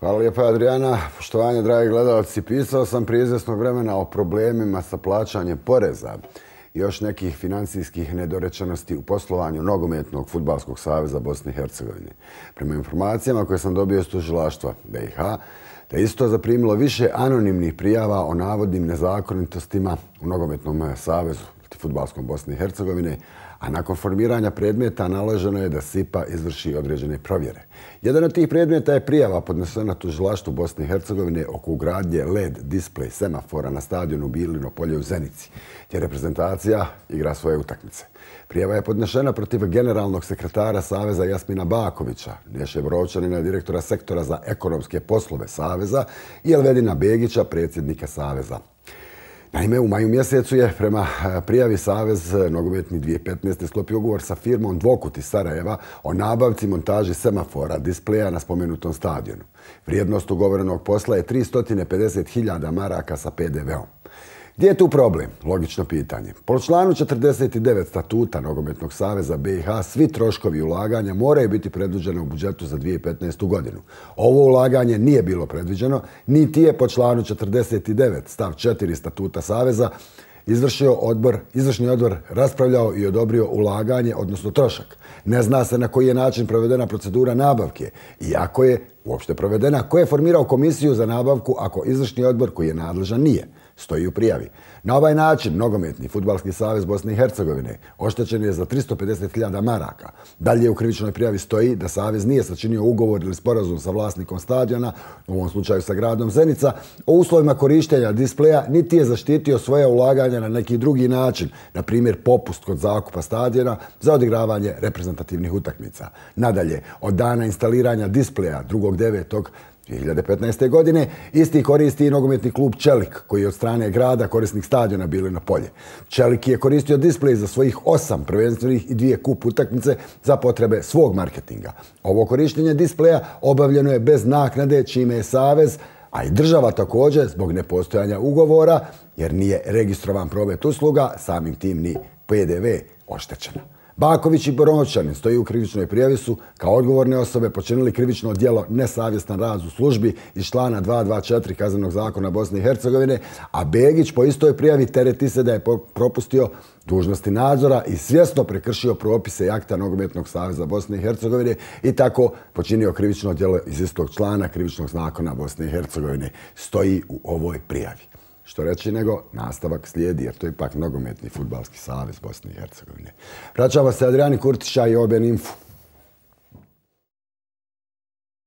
Hvala lijepa, Adriana. Poštovanje, dragi gledalci, pisao sam prije izvjesnog vremena o problemima sa plaćanjem poreza i još nekih financijskih nedorečenosti u poslovanju Nogometnog futbalskog savjeza Bosne i Hercegovine. Prema informacijama koje sam dobio iz tužilaštva DIH, da je isto zaprimilo više anonimnih prijava o navodnim nezakonitostima u Nogometnom savjezu futbalskom Bosni i Hercegovine, a nakon formiranja predmeta naloženo je da SIPA izvrši određene provjere. Jedan od tih predmeta je prijava podnesena tužilaštu Bosni i Hercegovine oko ugradnje LED display semafora na stadionu Bilino polje u Zenici, gdje reprezentacija igra svoje utakmice. Prijava je podnešena protiv generalnog sekretara Saveza Jasmina Bakovića, Neše Vrovčanina, direktora sektora za ekonomske poslove Saveza i Elvedina Begića, predsjednika Saveza. Naime, u maju mjesecu je prema eh, prijavi Savez eh, Nogometni 2015. sklopio ugovor sa firmom Dvokut iz Sarajeva o nabavci montaži semafora displeja na spomenutom stadionu. Vrijednost ugovorenog posla je 350.000 maraka sa PDV-om. Gdje je tu problem? Logično pitanje. Po članu 49 statuta Nogometnog saveza BiH svi troškovi ulaganja moraju biti predviđene u budžetu za 2015. godinu. Ovo ulaganje nije bilo predviđeno, niti je po članu 49 stav 4 statuta saveza izvršio odbor, izvršni odbor raspravljao i odobrio ulaganje, odnosno trošak. Ne zna se na koji je način provedena procedura nabavke, iako je uopšte provedena, ko je formirao komisiju za nabavku ako izvršni odbor koji je nadležan nije, stoji u prijavi. Na ovaj način, Nogometni futbalski savez Bosne i Hercegovine oštećen je za 350.000 maraka. Dalje u krivičnoj prijavi stoji da savez nije sačinio ugovor ili sporazum sa vlasnikom stadiona, u ovom slučaju sa gradom Zenica, o uslovima korištenja displeja niti je zaštitio svoje ulaganja na neki drugi način, na primjer popust kod zakupa stadiona za odigravanje reprezentativnih utakmica. Nadalje, od dana instaliranja displeja 2. 2015. godine isti koristi i nogometni klub Čelik, koji je od strane grada korisnik stadiona bili na polje. Čelik je koristio displej za svojih osam prvenstvenih i dvije kup utakmice za potrebe svog marketinga. Ovo korištenje displeja obavljeno je bez naknade čime je Savez, a i država također zbog nepostojanja ugovora, jer nije registrovan promet usluga, samim tim ni PDV oštećena. Baković i Boronoćanin stoji u krivičnoj prijavi su kao odgovorne osobe počinili krivično dijelo nesavjestan raz u službi iz člana 224 Kazanog zakona Bosne i Hercegovine, a Begić po istoj prijavi tereti se da je propustio dužnosti nadzora i svjesno prekršio propise i akta Nogometnog savjeza Bosne i Hercegovine i tako počinio krivično dijelo iz istog člana krivičnog zakona Bosne i Hercegovine stoji u ovoj prijavi što reći, nego nastavak slijedi, jer to je ipak nogometni futbalski savez Bosne i Hercegovine. Vraćava se Adriani Kurtića i Oben Info.